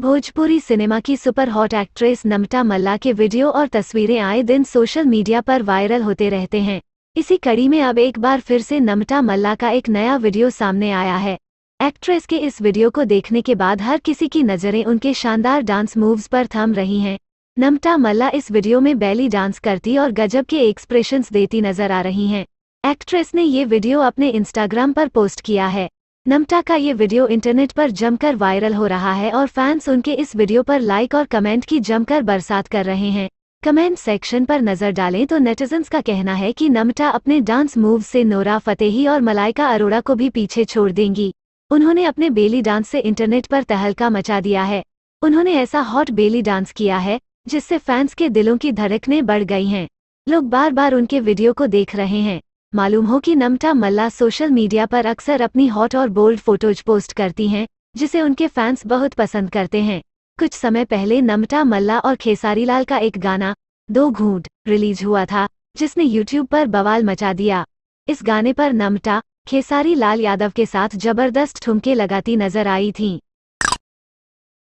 Bhojpuri cinema की super hot actress Namrata Malla के video और तस्वीरें आए दिन सोशल मीडिया पर वायरल होते रहते हैं इसी कड़ी में अब एक बार फिर से नमता मल्ला का एक नया वीडियो सामने आया है एक्ट्रेस के इस वीडियो को देखने के बाद हर किसी की नज़रें उनके शानदार डांस मूव्स पर थम रही हैं नमता मल्ला इस वीडियो में बैली डांस करती और गजब के एक्सप्रेशंस देती नजर आ रही हैं एक्ट्रेस ने ये वीडियो अपने इंस्टाग्राम पर पोस्ट किया है नमटा का ये वीडियो इंटरनेट पर जमकर वायरल हो रहा है और फैंस उनके इस वीडियो पर लाइक और कमेंट की जमकर बरसात कर रहे हैं कमेंट सेक्शन पर नजर डालें तो नेटिजन्स का कहना है कि नमटा अपने डांस मूव से नोरा फतेही और मलाइका अरोड़ा को भी पीछे छोड़ देंगी उन्होंने अपने बेली डांस से इंटरनेट पर तहलका मचा दिया है उन्होंने ऐसा हॉट बेली डांस किया है जिससे फैंस के दिलों की धड़कने बढ़ गई हैं लोग बार बार उनके वीडियो को देख रहे हैं मालूम हो कि नमटा मल्ला सोशल मीडिया पर अक्सर अपनी हॉट और बोल्ड फोटोज पोस्ट करती हैं जिसे उनके फैंस बहुत पसंद करते हैं कुछ समय पहले नमटा मल्ला और खेसारीलाल का एक गाना दो घूट रिलीज हुआ था जिसने यूट्यूब पर बवाल मचा दिया इस गाने पर नमटा खेसारी लाल यादव के साथ जबरदस्त ठुमके लगाती नजर आई थीं